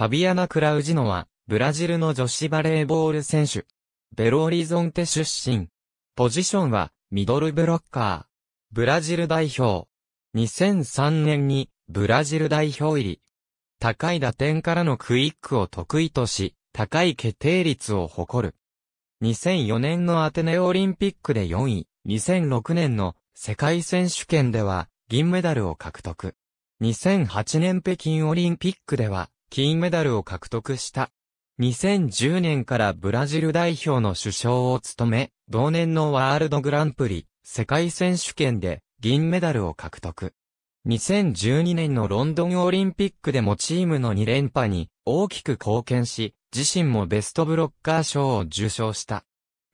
ファビアナ・クラウジノは、ブラジルの女子バレーボール選手。ベローリゾンテ出身。ポジションは、ミドルブロッカー。ブラジル代表。2003年に、ブラジル代表入り。高い打点からのクイックを得意とし、高い決定率を誇る。2004年のアテネオリンピックで4位、2006年の世界選手権では銀メダルを獲得。2008年北京オリンピックでは金メダルを獲得した。2010年からブラジル代表の首相を務め、同年のワールドグランプリ、世界選手権で銀メダルを獲得。2012年のロンドンオリンピックでもチームの2連覇に大きく貢献し、自身もベストブロッカー賞を受賞した。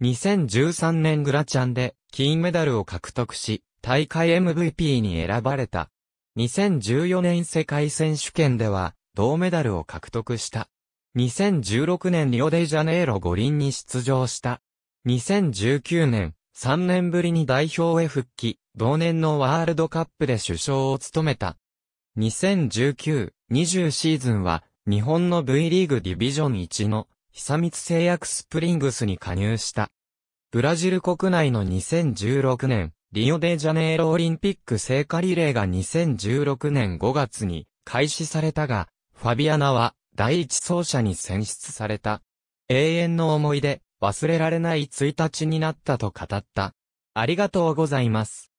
2013年グラチャンで金メダルを獲得し、大会 MVP に選ばれた。2014年世界選手権では銅メダルを獲得した。2016年リオデジャネイロ五輪に出場した。2019年、3年ぶりに代表へ復帰、同年のワールドカップで首相を務めた。2019-20シーズンは、日本の V リーグディビジョン1の、久光製薬スプリングスに加入した。ブラジル国内の2016年、リオデジャネイロオリンピック聖火リレーが2016年5月に開始されたが、ファビアナは、第一走者に選出された。永遠の思い出、忘れられない1日になったと語った。ありがとうございます。